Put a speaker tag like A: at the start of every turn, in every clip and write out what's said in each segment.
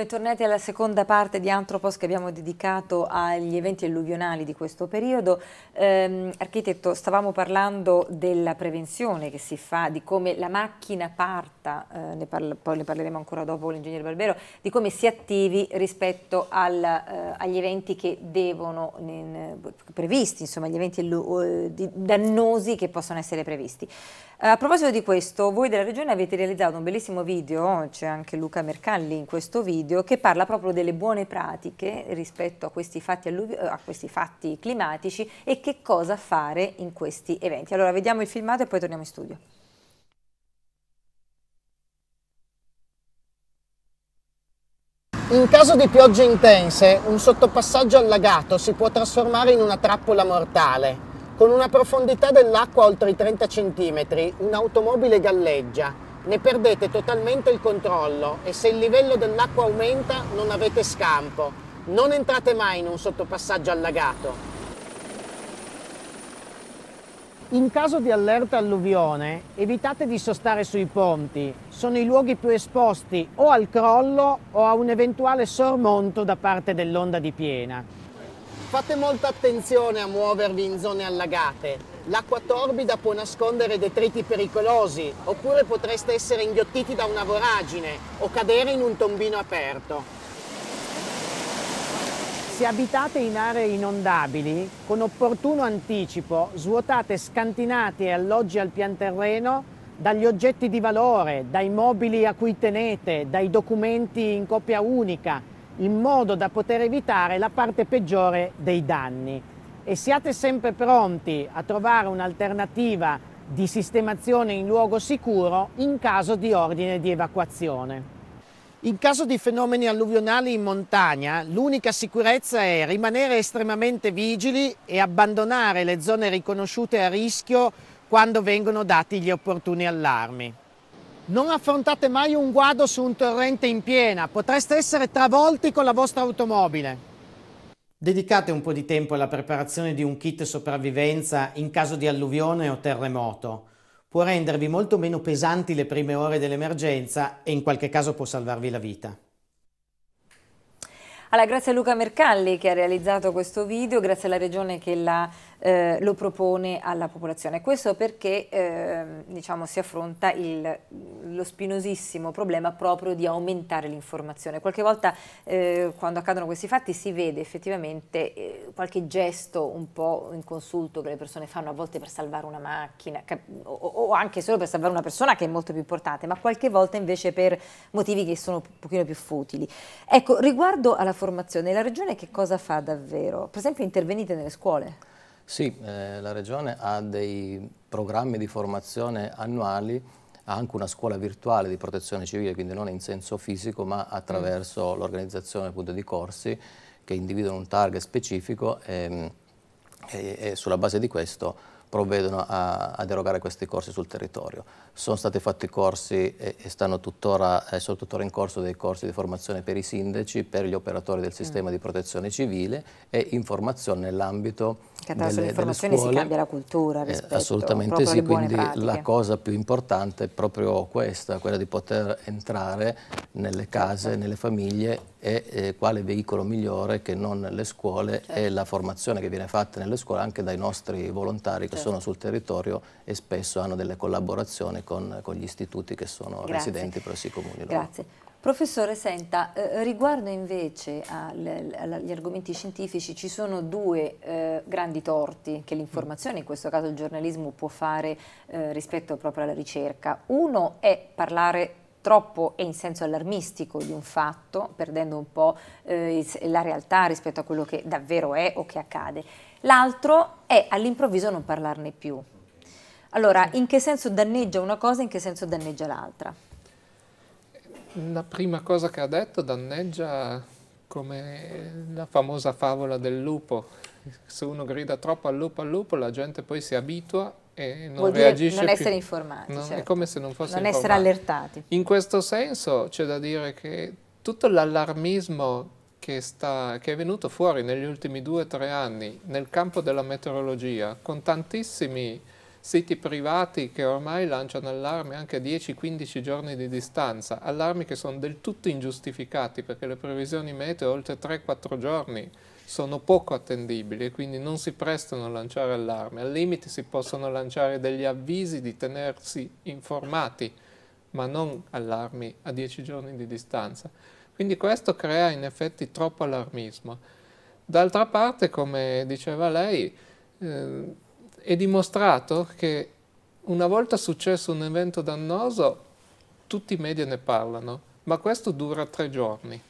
A: Bentornati alla seconda parte di Antropos che abbiamo dedicato agli eventi alluvionali di questo periodo. Ehm, architetto, stavamo parlando della prevenzione che si fa, di come la macchina parta, eh, ne poi ne parleremo ancora dopo l'ingegnere Barbero, di come si attivi rispetto al, eh, agli eventi che devono, in, eh, previsti, insomma gli eventi eh, dannosi che possono essere previsti. A proposito di questo, voi della Regione avete realizzato un bellissimo video, c'è anche Luca Mercalli in questo video, video che parla proprio delle buone pratiche rispetto a questi fatti, eh, a questi fatti climatici e che cosa fare in questi eventi. Allora vediamo il filmato e poi torniamo in studio.
B: In caso di piogge intense, un sottopassaggio allagato si può trasformare in una trappola mortale. Con una profondità dell'acqua oltre i 30 cm, un'automobile galleggia ne perdete totalmente il controllo e se il livello dell'acqua aumenta non avete scampo. Non entrate mai in un sottopassaggio allagato. In caso di allerta alluvione, evitate di sostare sui ponti. Sono i luoghi più esposti o al crollo o a un eventuale sormonto da parte dell'onda di piena. Fate molta attenzione a muovervi in zone allagate L'acqua torbida può nascondere detriti pericolosi, oppure potreste essere inghiottiti da una voragine o cadere in un tombino aperto. Se abitate in aree inondabili, con opportuno anticipo svuotate scantinati e alloggi al pian terreno dagli oggetti di valore, dai mobili a cui tenete, dai documenti in coppia unica, in modo da poter evitare la parte peggiore dei danni e siate sempre pronti a trovare un'alternativa di sistemazione in luogo sicuro in caso di ordine di evacuazione. In caso di fenomeni alluvionali in montagna, l'unica sicurezza è rimanere estremamente vigili e abbandonare le zone riconosciute a rischio quando vengono dati gli opportuni allarmi. Non affrontate mai un guado su un torrente in piena, potreste essere travolti con la vostra automobile. Dedicate un po' di tempo alla preparazione di un kit sopravvivenza in caso di alluvione o terremoto. Può rendervi molto meno pesanti le prime ore dell'emergenza e in qualche caso può salvarvi la vita.
A: Allora, grazie a Luca Mercalli che ha realizzato questo video, grazie alla Regione che l'ha eh, lo propone alla popolazione. Questo perché eh, diciamo, si affronta il, lo spinosissimo problema proprio di aumentare l'informazione. Qualche volta eh, quando accadono questi fatti si vede effettivamente eh, qualche gesto un po' inconsulto che le persone fanno a volte per salvare una macchina o, o anche solo per salvare una persona che è molto più importante, ma qualche volta invece per motivi che sono un pochino più futili. Ecco, riguardo alla formazione, la Regione che cosa fa davvero? Per esempio intervenite nelle scuole?
C: Sì, eh, la Regione ha dei programmi di formazione annuali, ha anche una scuola virtuale di protezione civile, quindi non in senso fisico, ma attraverso mm. l'organizzazione di corsi che individuano un target specifico e, ehm, e, e sulla base di questo provvedono a, ad erogare questi corsi sul territorio. Sono stati fatti corsi e, e tuttora, eh, sono tuttora in corso dei corsi di formazione per i sindaci, per gli operatori del sistema mm. di protezione civile e informazione nell'ambito che attraverso l'informazione si cambia
A: la cultura eh, rispetto, eh, Assolutamente sì, quindi pratiche. la
C: cosa più importante è proprio questa, quella di poter entrare nelle case, certo. nelle famiglie e eh, quale veicolo migliore che non le scuole certo. e la formazione che viene fatta nelle scuole anche dai nostri volontari che certo. sono sul territorio e spesso hanno delle collaborazioni con, con gli istituti che sono Grazie. residenti presso i comuni. Loro.
A: Grazie. Professore, senta, eh, riguardo invece agli argomenti scientifici ci sono due eh, grandi torti che l'informazione, in questo caso il giornalismo, può fare eh, rispetto proprio alla ricerca. Uno è parlare troppo e in senso allarmistico di un fatto, perdendo un po' eh, la realtà rispetto a quello che davvero è o che accade. L'altro è all'improvviso non parlarne più. Allora, in che senso danneggia una cosa e in che senso danneggia l'altra?
D: La prima cosa che ha detto danneggia come la famosa favola del lupo. Se uno grida troppo al lupo al lupo, la gente poi si abitua e non Vuol reagisce non essere più. informati. Non, certo. È come se non fosse Non informati. essere allertati. In questo senso c'è da dire che tutto l'allarmismo che, sta, che, è venuto fuori negli ultimi due o tre anni nel campo della meteorologia, con tantissimi siti privati che ormai lanciano allarmi anche a 10-15 giorni di distanza, allarmi che sono del tutto ingiustificati perché le previsioni meteo oltre 3-4 giorni sono poco attendibili e quindi non si prestano a lanciare allarme. Al limite si possono lanciare degli avvisi di tenersi informati, ma non allarmi a 10 giorni di distanza. Quindi questo crea in effetti troppo allarmismo. D'altra parte, come diceva lei, eh, è dimostrato che una volta successo un evento dannoso, tutti i media ne parlano, ma questo dura tre giorni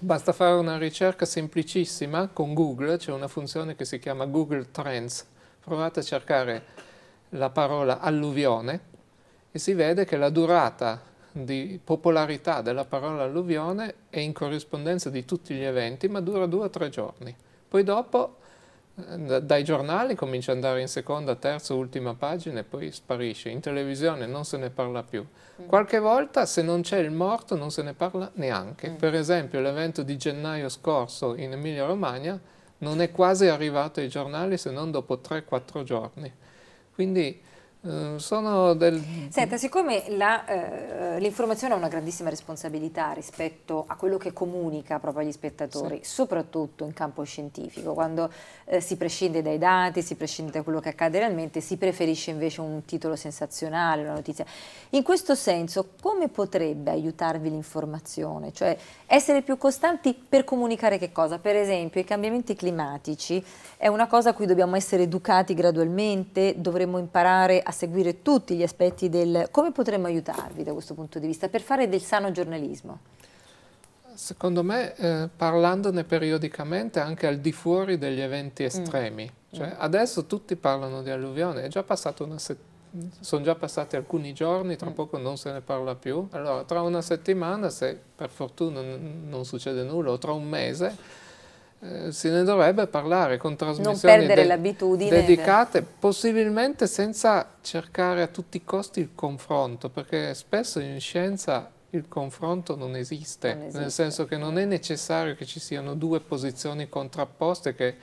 D: Basta fare una ricerca semplicissima con Google, c'è una funzione che si chiama Google Trends. Provate a cercare la parola alluvione e si vede che la durata di popolarità della parola alluvione è in corrispondenza di tutti gli eventi, ma dura due o tre giorni. Poi dopo dai giornali comincia ad andare in seconda, terza, ultima pagina e poi sparisce. In televisione non se ne parla più. Mm. Qualche volta se non c'è il morto non se ne parla neanche. Mm. Per esempio l'evento di gennaio scorso in Emilia Romagna non è quasi arrivato ai giornali se non dopo 3-4 giorni. Quindi eh, sono del...
A: Senta, siccome eh, l'informazione eh, ha una grandissima responsabilità rispetto a quello che comunica proprio agli spettatori, sì. soprattutto in campo scientifico, quando eh, si prescinde dai dati, si prescinde da quello che accade realmente, si preferisce invece un titolo sensazionale, una notizia. In questo senso, come potrebbe aiutarvi l'informazione? Cioè, essere più costanti per comunicare che cosa? Per esempio, i cambiamenti climatici è una cosa a cui dobbiamo essere educati gradualmente, dovremmo imparare a seguire tutti gli aspetti del... Come potremmo aiutarvi da questo punto di vista per fare del sano giornalismo?
D: Secondo me eh, parlandone periodicamente anche al di fuori degli eventi mm. estremi. Mm. Cioè, mm. Adesso tutti parlano di alluvione, è già passato una settimana sono già passati alcuni giorni, tra mm. poco non se ne parla più. Allora, tra una settimana, se per fortuna non succede nulla, o tra un mese, eh, se ne dovrebbe parlare con trasmissioni de dedicate, possibilmente senza cercare a tutti i costi il confronto, perché spesso in scienza il confronto non esiste, non esiste. nel senso che non è necessario che ci siano due posizioni contrapposte che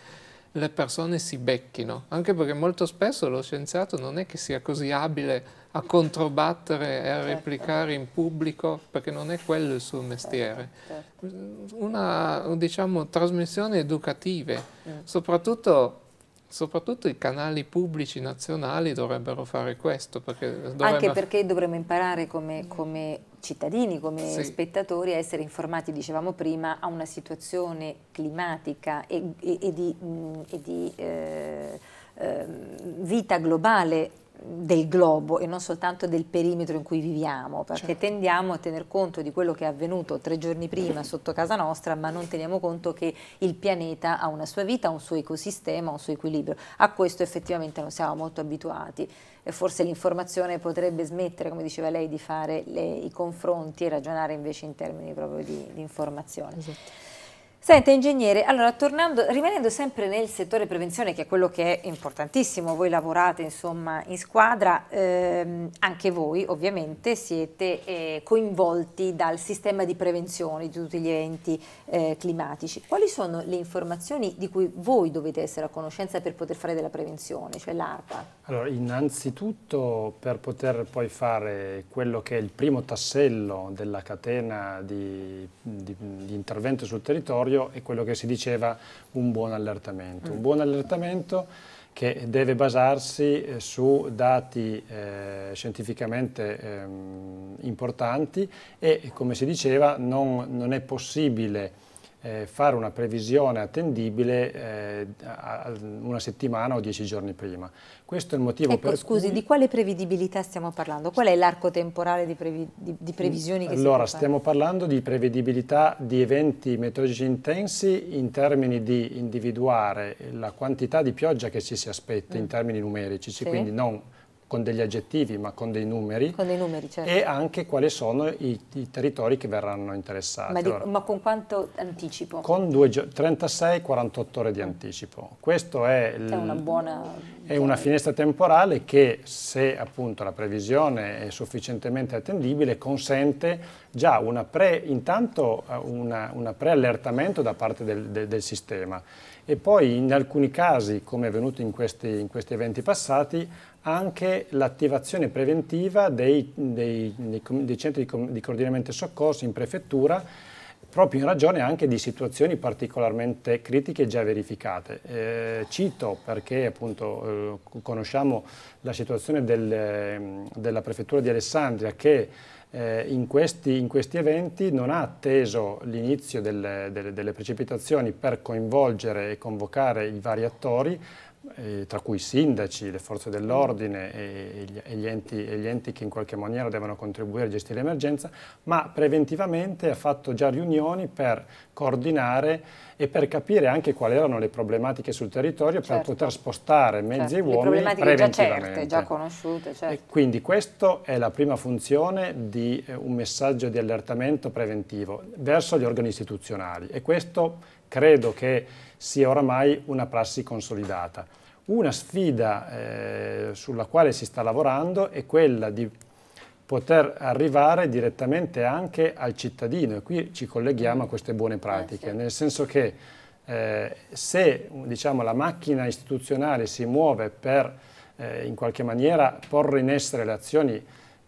D: le persone si becchino, anche perché molto spesso lo scienziato non è che sia così abile a controbattere e a certo. replicare in pubblico, perché non è quello il suo mestiere. Certo, certo. Una, diciamo, trasmissione educative, mm. soprattutto soprattutto i canali pubblici nazionali dovrebbero fare questo. Perché Anche perché
A: dovremmo imparare come, come cittadini, come sì. spettatori, a essere informati, dicevamo prima, a una situazione climatica e, e, e di, mh, mm, e di eh, eh, vita globale del globo e non soltanto del perimetro in cui viviamo, perché certo. tendiamo a tener conto di quello che è avvenuto tre giorni prima sotto casa nostra, ma non teniamo conto che il pianeta ha una sua vita, un suo ecosistema, un suo equilibrio. A questo effettivamente non siamo molto abituati e forse l'informazione potrebbe smettere, come diceva lei, di fare le, i confronti e ragionare invece in termini proprio di, di informazione. Esatto. Senta ingegnere, allora tornando, rimanendo sempre nel settore prevenzione che è quello che è importantissimo, voi lavorate insomma in squadra, ehm, anche voi ovviamente siete eh, coinvolti dal sistema di prevenzione di tutti gli eventi eh, climatici. Quali sono le informazioni di cui voi dovete essere a conoscenza per poter fare della prevenzione, cioè l'ARPA?
E: Allora, innanzitutto per poter poi fare quello che è il primo tassello della catena di, di, di intervento sul territorio è quello che si diceva un buon allertamento. Un mm. buon allertamento che deve basarsi eh, su dati eh, scientificamente eh, importanti e, come si diceva, non, non è possibile eh, fare una previsione attendibile eh, una settimana o dieci giorni prima. Questo è il motivo ecco, per scusi, cui... di
A: quale prevedibilità stiamo parlando? Qual è l'arco temporale di, previ... di, di previsioni che Allora, stiamo
E: parlando di prevedibilità di eventi meteorologici intensi in termini di individuare la quantità di pioggia che ci si aspetta mm. in termini numerici, sì. quindi non con degli aggettivi ma con dei numeri, con dei numeri certo. e anche quali sono i, i, territori che verranno interessati. Ma, di, allora, ma
A: con quanto anticipo?
E: Con 36-48 ore di mm. anticipo. Questo è, l, una, buona, è una finestra temporale che se appunto la previsione è sufficientemente attendibile consente già una pre, intanto eh, un preallertamento da parte del, del, del sistema e poi in alcuni casi, come è avvenuto in questi, in questi eventi passati, anche l'attivazione preventiva dei, dei, dei, dei centri di, di coordinamento e soccorso in prefettura proprio in ragione anche di situazioni particolarmente critiche già verificate. Eh, cito perché appunto eh, conosciamo la situazione del, ehm, della prefettura di Alessandria che eh, in, questi, in, questi, eventi non ha atteso l'inizio delle, delle, delle precipitazioni per coinvolgere e convocare i vari attori, eh, tra cui i sindaci, le forze dell'ordine mm. e, e, gli enti, e, gli enti, che in qualche maniera devono contribuire a gestire l'emergenza, ma preventivamente ha fatto già riunioni per coordinare e per capire anche quali erano le problematiche sul territorio certo. per poter spostare mezzi certo. e uomini le preventivamente. Già certe,
A: già conosciute.
E: Certo. quindi questa è la prima funzione di eh, un messaggio di allertamento preventivo verso gli organi istituzionali e questo credo che sia oramai una prassi consolidata. Una sfida eh, sulla quale si sta lavorando è quella di poter arrivare direttamente anche al cittadino e qui ci colleghiamo a queste buone pratiche, eh, nel senso che eh, se diciamo, la macchina istituzionale si muove per eh, in qualche maniera porre in essere le azioni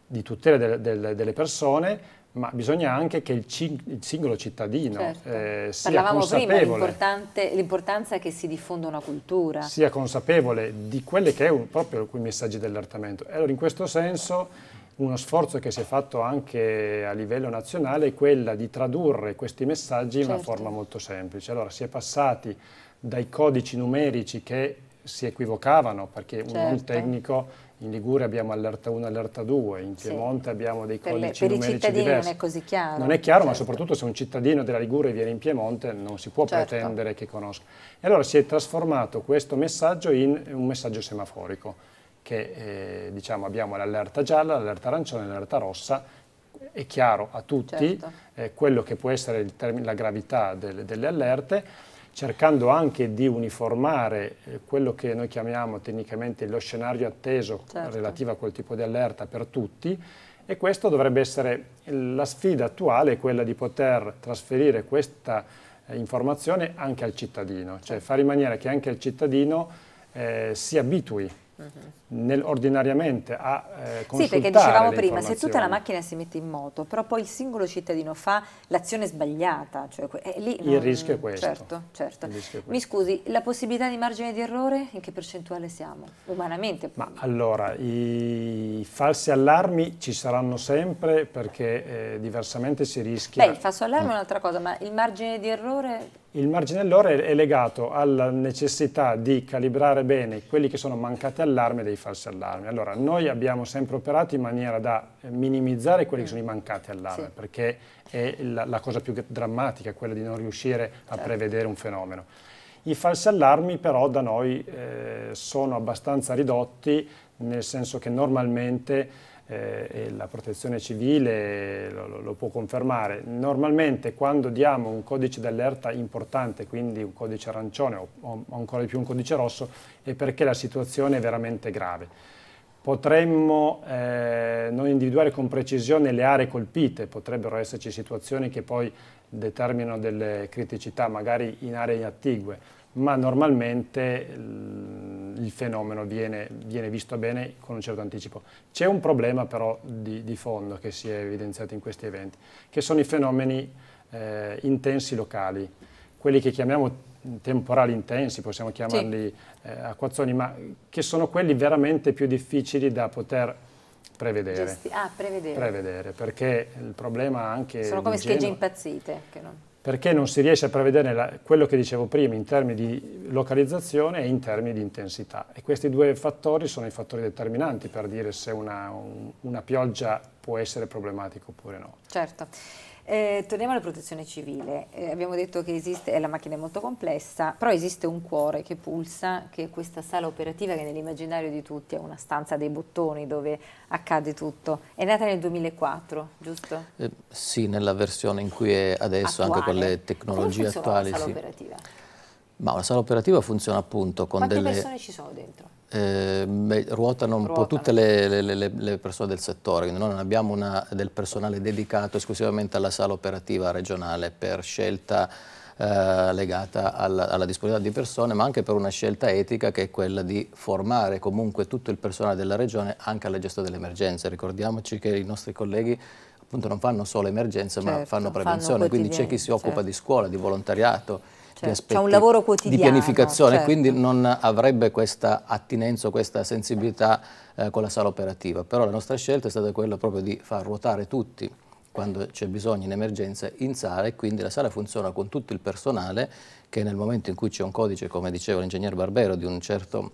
E: di tutela del, del, delle persone, ma bisogna anche che il, il singolo cittadino certo. eh, sia Parlavamo consapevole. Parlavamo
A: prima l'importanza che si diffonda una cultura. Sia
E: consapevole di quelli che è un, proprio i messaggi dell'allertamento. Allora in questo senso uno sforzo che si è fatto anche a livello nazionale è quello di tradurre questi messaggi certo. in una certo. forma molto semplice. Allora si è passati dai codici numerici che si equivocavano perché certo. un tecnico in Liguria abbiamo allerta 1 allerta 2, in Piemonte sì. abbiamo dei codici per, per numerici diversi. Per i cittadini diversi. non è
A: così chiaro. Non è
E: chiaro, certo. ma soprattutto se un cittadino della Liguria viene in Piemonte non si può certo. pretendere che conosca. E allora si è trasformato questo messaggio in un messaggio semaforico, che eh, diciamo abbiamo l'allerta gialla, l'allerta arancione, l'allerta rossa, è chiaro a tutti certo. eh, quello che può essere la gravità del, delle allerte, cercando anche di uniformare eh, quello che noi chiamiamo tecnicamente lo scenario atteso certo. relativo a quel tipo di allerta per tutti e questa dovrebbe essere la sfida attuale, quella di poter trasferire questa eh, informazione anche al cittadino, cioè fare in maniera che anche il cittadino eh, si abitui uh-huh. nell'ordinariamente a eh, Sì, perché dicevamo prima, se tutta la macchina
A: si mette in moto, però poi il singolo cittadino fa l'azione sbagliata, cioè, eh, lì non, il rischio è questo. Certo, certo. È questo. Mi scusi, la possibilità di margine di errore in che percentuale siamo? Umanamente? Ma
E: allora, i falsi allarmi ci saranno sempre perché eh, diversamente si rischia... Beh, il
A: falso allarme mm. è un'altra cosa, ma il margine di errore
E: il margine dell'ore è legato alla necessità di calibrare bene quelli che sono mancati allarmi dei falsi allarmi. Allora, noi abbiamo sempre operato in maniera da minimizzare quelli che sono i mancati allarmi, sì. perché è la, la, cosa più drammatica, quella di non riuscire a certo. prevedere un fenomeno. I falsi allarmi però da noi eh, sono abbastanza ridotti, nel senso che normalmente eh, e la protezione civile lo, lo, può confermare, normalmente quando diamo un codice d'allerta importante, quindi un codice arancione o, o ancora di più un codice rosso, è perché la situazione è veramente grave potremmo eh, non individuare con precisione le aree colpite, potrebbero esserci situazioni che poi determinano delle criticità, magari in aree attigue ma normalmente mm, il fenomeno viene, viene visto bene con un certo anticipo. C'è un problema però di, di, fondo che si è evidenziato in questi eventi, che sono i fenomeni eh, intensi locali, quelli che chiamiamo temporali intensi, possiamo chiamarli sì. eh, acquazzoni, ma che sono quelli veramente più difficili da poter prevedere. Gesti
A: ah, prevedere.
E: prevedere. perché il problema anche... Sono come schegge
A: impazzite. Che non
E: perché non si riesce a prevedere la, quello che dicevo prima in termini di localizzazione e in termini di intensità. E questi due fattori sono i fattori determinanti per dire se una, un, una pioggia può essere problematica oppure no.
A: Certo. Eh, torniamo alla protezione civile. Eh, abbiamo detto che esiste, la macchina è molto complessa, però esiste un cuore che pulsa, che è questa sala operativa che nell'immaginario di tutti è una stanza dei bottoni dove accade tutto. È nata nel 2004, giusto?
C: Eh, sì, nella versione in cui è adesso, Attuale. anche con le tecnologie Come attuali. Una sala sì. operativa? Ma una sala operativa funziona appunto con Quante delle... persone
A: ci sono dentro?
C: eh, ruotano un po' tutte le, le, le, persone del settore, quindi noi non abbiamo una, del personale dedicato esclusivamente alla sala operativa regionale per scelta eh, legata alla, alla, disponibilità di persone, ma anche per una scelta etica che è quella di formare comunque tutto il personale della regione anche alla gestione delle emergenze. Ricordiamoci che i nostri colleghi appunto non fanno solo emergenze certo, ma fanno prevenzione, fanno quindi c'è chi si certo. occupa di certo. scuola, di volontariato, certo. c'è un lavoro quotidiano. Di pianificazione, certo. quindi non avrebbe questa attinenza, questa sensibilità eh, con la sala operativa. Però la nostra scelta è stata quella proprio di far ruotare tutti quando c'è bisogno in emergenza in sala e quindi la sala funziona con tutto il personale che nel momento in cui c'è un codice, come diceva l'ingegner Barbero, di un certo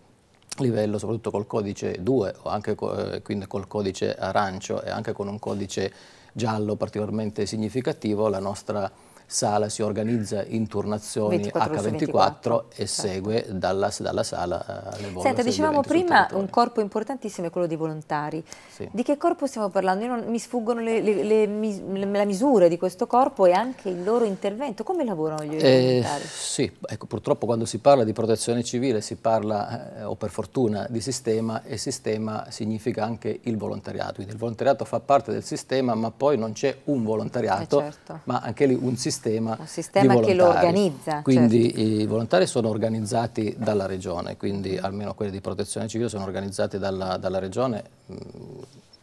C: livello, soprattutto col codice 2 o anche co eh, quindi col codice arancio e anche con un codice giallo particolarmente significativo, la nostra sala si organizza in turnazioni H24 e certo. segue dalla, dalla sala eh, alle volte. Senta, dicevamo
A: prima un corpo importantissimo è quello dei volontari. Sì. Di che corpo stiamo parlando? Non, mi sfuggono le, le, le, la misura di questo corpo e anche il loro intervento. Come lavorano gli eh, volontari?
C: Sì, ecco, purtroppo quando si parla di protezione civile si parla, eh, o per fortuna, di sistema e sistema significa anche il volontariato. Quindi il volontariato fa parte del sistema ma poi non c'è un volontariato, eh certo. ma anche lì un sistema sistema Un sistema che lo organizza. Quindi certo. i volontari sono organizzati dalla regione, quindi almeno quelli di protezione civile sono organizzati dalla, dalla regione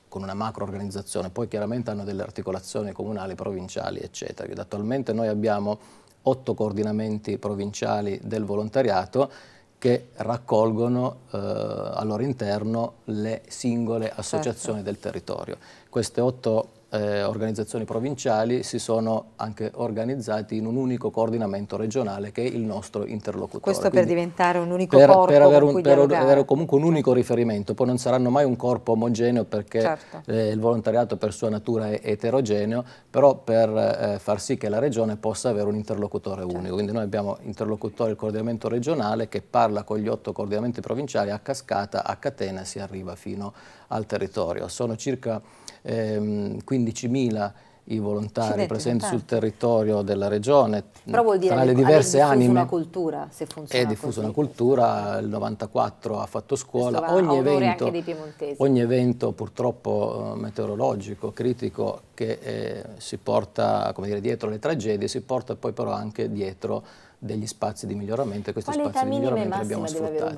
C: con una macro organizzazione, poi chiaramente hanno delle articolazioni comunali, provinciali, eccetera. Quindi attualmente noi abbiamo otto coordinamenti provinciali del volontariato che raccolgono eh, al loro interno le singole certo. associazioni certo. del territorio. Queste otto eh, organizzazioni provinciali si sono anche organizzati in un unico coordinamento regionale che è il nostro interlocutore. Questo Quindi per
A: diventare un unico per, corpo per avere, un, per avere
C: comunque un unico riferimento, poi non saranno mai un corpo omogeneo perché certo. eh, il volontariato per sua natura è eterogeneo, però per eh, far sì che la regione possa avere un interlocutore certo. unico. Quindi noi abbiamo interlocutore il coordinamento regionale che parla con gli otto coordinamenti provinciali a cascata, a catena si arriva fino al territorio. Sono circa ehm, 15.000 i volontari presenti sul territorio della regione. Però vuol dire tra le diverse anime. Una
A: cultura, se funziona è diffusa una
C: cultura, il 94 ha fatto scuola, ogni evento, ogni evento, purtroppo eh, meteorologico, critico, che eh, si porta dire, dietro le tragedie, si porta poi però anche dietro degli spazi di miglioramento e questi spazi di miglioramento li abbiamo sfruttati.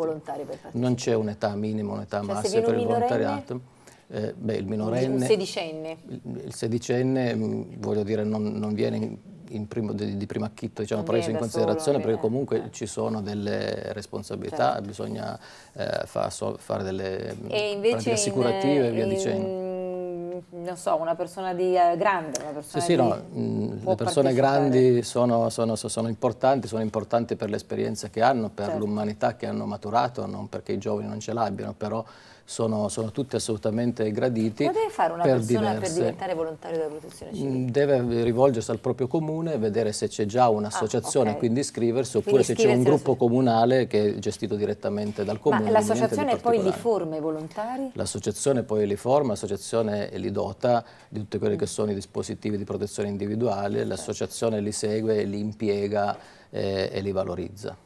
C: Non c'è un'età minima, un'età cioè, massima per il volontariato eh, beh, il minorenne... Il
A: sedicenne.
C: Il, il sedicenne, mh, mm, voglio dire, non, non viene in, in primo, di, di primo acchitto diciamo, preso in considerazione solo, perché comunque eh. ci sono delle responsabilità, certo. bisogna eh, fa, so, fare delle mm, pratiche assicurative e via in, dicendo.
A: Mm, non so, una persona di, eh, grande, una persona sì, sì, no,
C: mh, le persone grandi sono, sono, sono, importanti, sono importanti per l'esperienza che hanno, per certo. l'umanità che hanno maturato, non perché i giovani non ce l'abbiano, però sono, sono tutti assolutamente graditi. Ma deve
A: fare una per persona diverse. per diventare volontario della protezione mm, civile?
C: Deve rivolgersi al proprio comune, vedere se c'è già un'associazione, ah, okay. quindi iscriversi, oppure quindi se c'è un gruppo comunale che è gestito direttamente dal comune. Ma l'associazione poi li
A: forma i volontari?
C: L'associazione poi li forma, l'associazione li dota di tutti quelli mm. che sono i dispositivi di protezione individuale, certo. l'associazione li segue, li impiega eh, e li valorizza.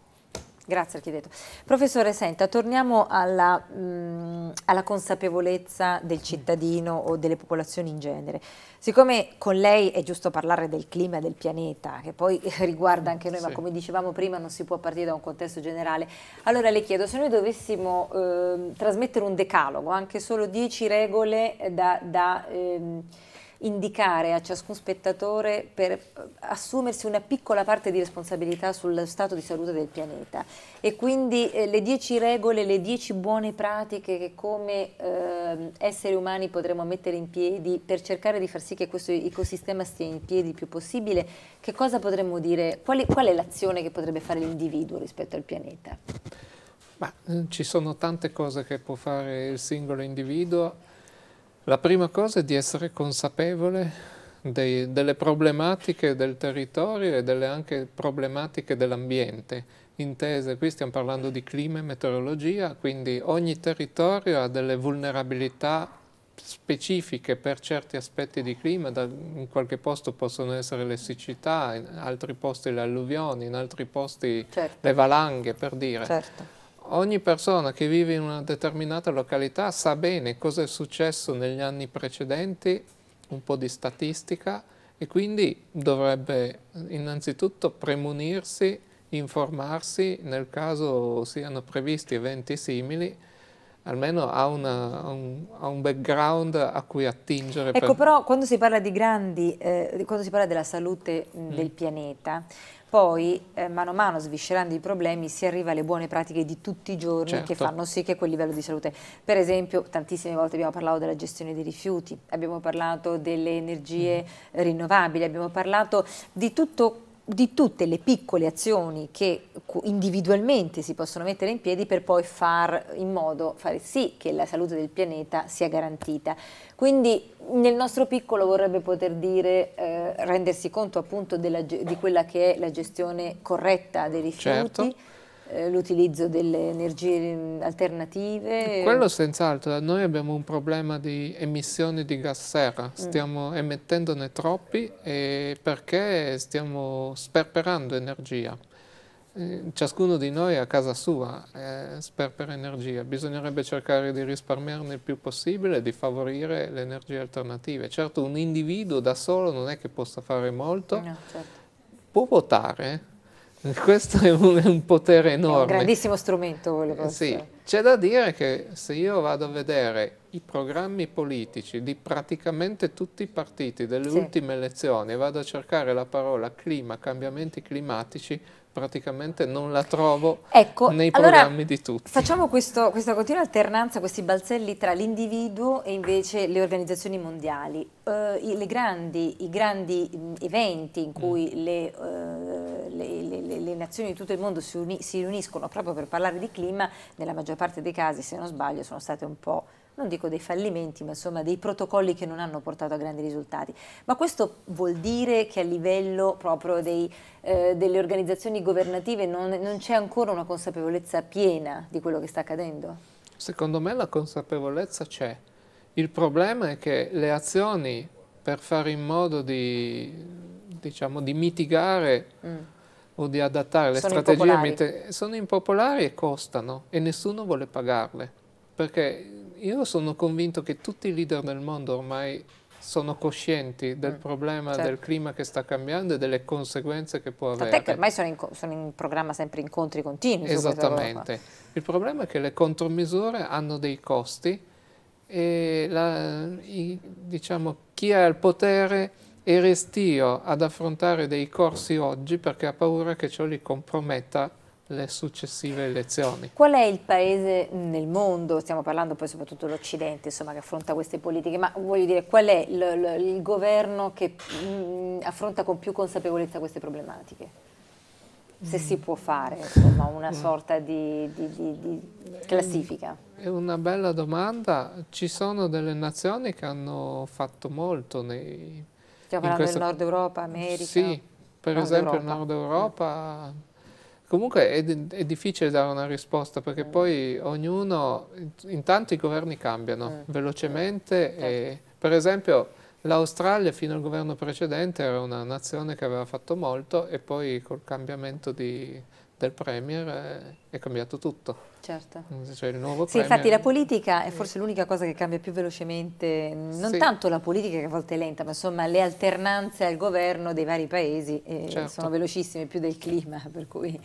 A: Grazie architetto. Professore, senta, torniamo alla, mh, mm, alla, consapevolezza del cittadino o delle popolazioni in genere. Siccome con lei è giusto parlare del clima del pianeta, che poi riguarda anche noi, sì. ma come dicevamo prima non si può partire da un contesto generale, allora le chiedo se noi dovessimo eh, trasmettere un decalogo, anche solo 10 regole da... da ehm, indicare a ciascun spettatore per eh, assumersi una piccola parte di responsabilità sul stato di salute del pianeta e quindi eh, le dieci regole, le dieci buone pratiche che come eh, esseri umani potremmo mettere in piedi per cercare di far sì che questo ecosistema stia in piedi il più possibile, che cosa potremmo dire, qual è, qual è l'azione che potrebbe fare l'individuo rispetto al pianeta?
D: Ma, eh, ci sono tante cose che può fare il singolo individuo la prima cosa è di essere consapevole dei, delle problematiche del territorio e delle anche problematiche dell'ambiente. Intese, qui stiamo parlando di clima e meteorologia, quindi ogni territorio ha delle vulnerabilità specifiche per certi aspetti di clima, da, in qualche posto possono essere le siccità, in altri posti le alluvioni, in altri posti certo. le valanghe per dire. Certo ogni persona che vive in una determinata località sa bene cosa è successo negli anni precedenti, un po' di statistica e quindi dovrebbe innanzitutto premunirsi, informarsi nel caso siano previsti eventi simili almeno ha, una, un, ha, un, background a cui attingere. Ecco, per... però
A: quando si parla di grandi, eh, quando si parla della salute mm. del mm. pianeta, poi eh, mano a mano sviscerando i problemi si arriva alle buone pratiche di tutti i giorni certo. che fanno sì che quel livello di salute. Per esempio tantissime volte abbiamo parlato della gestione dei rifiuti, abbiamo parlato delle energie mm. rinnovabili, abbiamo parlato di tutto di tutte le piccole azioni che individualmente si possono mettere in piedi per poi far in modo, fare sì che la salute del pianeta sia garantita. Quindi nel nostro piccolo vorrebbe poter dire eh, rendersi conto appunto della, di quella che è la gestione corretta dei rifiuti. Certo eh, l'utilizzo delle energie mm, alternative? Quello
D: senz'altro, eh, noi abbiamo un problema di emissioni di gas serra, mm. stiamo mm. emettendone troppi perché stiamo sperperando energia. Eh, ciascuno di noi a casa sua eh, sperpera energia, bisognerebbe cercare di risparmiarne il più possibile e di favorire le energie alternative. Certo un individuo da solo non è che possa fare molto, no, certo. può votare, questo è un, è un potere enorme. È un grandissimo strumento, volevo eh, sì. C'è da dire che se io vado a vedere i programmi politici di praticamente tutti i partiti delle sì. ultime elezioni e vado a cercare la parola clima, cambiamenti climatici, praticamente non la trovo ecco, nei programmi allora, di tutti. Facciamo
A: questo, questa continua alternanza, questi balzelli tra l'individuo e invece le organizzazioni mondiali. Uh, grandi, I grandi eventi in cui mm. le, uh, le, le, le, nazioni di tutto il mondo si, uni, si riuniscono proprio per parlare di clima, nella maggior parte dei casi, se non sbaglio, sono state un po' non dico dei fallimenti, ma insomma dei protocolli che non hanno portato a grandi risultati. Ma questo vuol dire che a livello proprio dei, eh, delle organizzazioni governative non, non c'è ancora una consapevolezza piena di quello che sta accadendo?
D: Secondo me la consapevolezza c'è. Il problema è che le azioni per fare in modo di, diciamo, di mitigare mm. o di adattare le sono strategie impopolari. sono impopolari e costano e nessuno vuole pagarle. Perché io sono convinto che tutti i leader del mondo ormai sono coscienti del mm. problema certo. del clima che sta cambiando e delle conseguenze che può avere. Tant'è che ormai sono in, sono in, programma sempre incontri continui. Esattamente. Il problema è che le contromisure hanno dei costi e la, i, diciamo, chi ha il potere è restio ad affrontare dei corsi oggi perché ha paura che ciò li comprometta le successive elezioni.
A: Qual è il paese nel mondo, stiamo parlando poi soprattutto dell'Occidente insomma, che affronta queste politiche, ma voglio dire qual è il, il governo che mh, mm, affronta con più consapevolezza queste problematiche? Se mm. si può fare insomma, una mm. sorta di, di, di, di classifica.
D: È una bella domanda, ci sono delle nazioni che hanno fatto molto nei... Stiamo parlando questo... del Nord
A: Europa, America? Sì,
D: per Nord esempio il Nord Europa Comunque è, è, difficile dare una risposta perché mm. poi ognuno, intanto i governi cambiano mm. velocemente. Mm. E, per esempio l'Australia fino al governo precedente era una nazione che aveva fatto molto e poi col cambiamento di, del Premier è, eh, è cambiato tutto. Certo. Cioè, sì, infatti la
A: politica è mm. forse l'unica cosa che cambia più velocemente, non sì. tanto la politica che a volte è lenta, ma insomma le alternanze al governo dei vari paesi eh, certo. sono velocissime più del clima, per cui...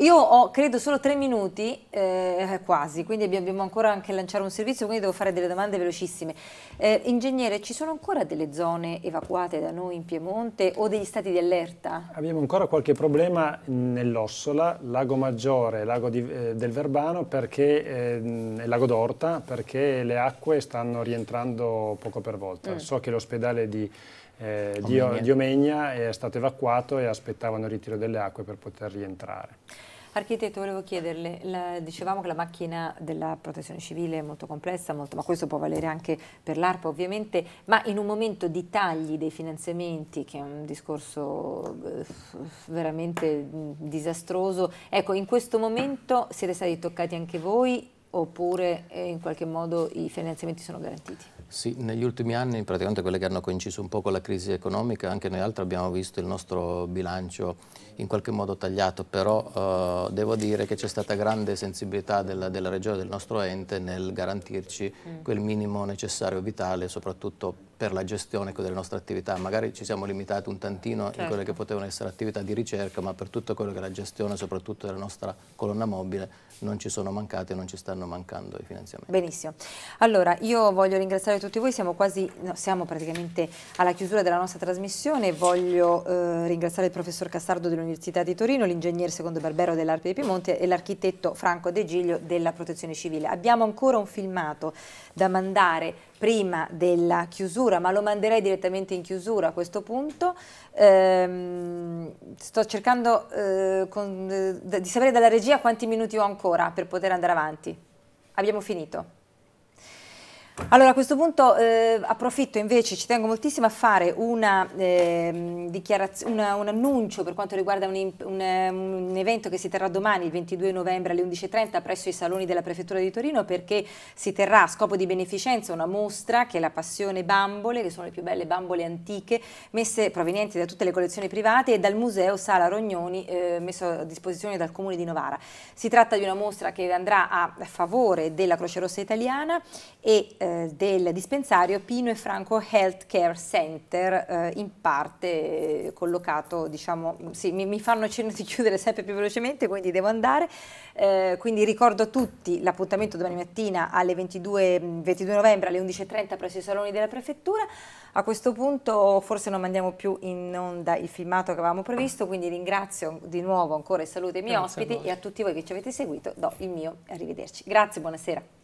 A: Io ho, credo, solo tre minuti, eh, quasi, quindi abbiamo ancora anche lanciare un servizio, quindi devo fare delle domande velocissime. Eh, ingegnere, ci sono ancora delle zone evacuate da noi in Piemonte o degli stati di allerta?
E: Abbiamo ancora qualche problema nell'Ossola, Lago Maggiore, Lago di, eh, del Verbano perché, eh, Lago d'Orta, perché le acque stanno rientrando poco per volta. Mm. So che l'ospedale di eh, di, Omegna è stato evacuato e aspettavano il ritiro delle acque per poter rientrare.
A: Architetto, volevo chiederle, la, dicevamo che la macchina della protezione civile è molto complessa, molto, ma questo può valere anche per l'ARPA ovviamente, ma in un momento di tagli dei finanziamenti, che è un discorso eh, veramente mm, disastroso, ecco, in questo momento siete stati toccati anche voi oppure eh, in qualche modo i finanziamenti sono garantiti?
C: Sì, negli ultimi anni, praticamente quelle che hanno coinciso un po' con la crisi economica, anche noi altri abbiamo visto il nostro bilancio in qualche modo tagliato, però eh, devo dire che c'è stata grande sensibilità della, della, regione, del nostro ente nel garantirci mm. quel minimo necessario vitale, soprattutto per la gestione ecco, delle nostre attività. Magari ci siamo limitati un tantino certo. in quelle certo. che potevano essere attività di ricerca, ma per tutto quello che è la gestione, soprattutto della nostra colonna mobile, non ci sono mancate e non ci stanno mancando i finanziamenti.
A: Benissimo. Allora, io voglio ringraziare tutti voi, siamo quasi, no, siamo praticamente alla chiusura della nostra trasmissione, voglio eh, ringraziare il professor Cassardo dell'Università di Torino, l'ingegnere secondo Barbero dell'Arpe di Piemonte e l'architetto Franco De Giglio della Protezione Civile. Abbiamo ancora un filmato da mandare prima della chiusura chiusura, ma lo manderei direttamente in chiusura a questo punto. Ehm, sto cercando eh, con, eh, di sapere dalla regia quanti minuti ho ancora per poter andare avanti. Abbiamo finito. Allora a questo punto eh, approfitto invece, ci tengo moltissimo a fare una, eh, una, un annuncio per quanto riguarda un, un, ehm, un, evento che si terrà domani il 22 novembre alle 11.30 presso i Saloni della Prefettura di Torino perché si terrà a scopo di beneficenza una mostra che è la Passione Bambole, che sono le più belle bambole antiche messe provenienti da tutte le collezioni private e dal Museo Sala Rognoni eh, messo a disposizione dal Comune di Novara. Si tratta di una mostra che andrà a favore della Croce Rossa Italiana e eh, eh, del dispensario Pino e Franco Healthcare Center, eh, in parte collocato, diciamo, sì, mi, mi, fanno cenno di chiudere sempre più velocemente, quindi devo andare. Eh, quindi ricordo a tutti l'appuntamento domani mattina alle 22, 22 mm, novembre alle 11.30 presso i saloni della prefettura. A questo punto forse non mandiamo più in onda il filmato che avevamo previsto, quindi ringrazio di nuovo ancora e saluto i miei Grazie eh, ospiti a e a tutti voi che ci avete seguito do il mio arrivederci. Grazie, buonasera.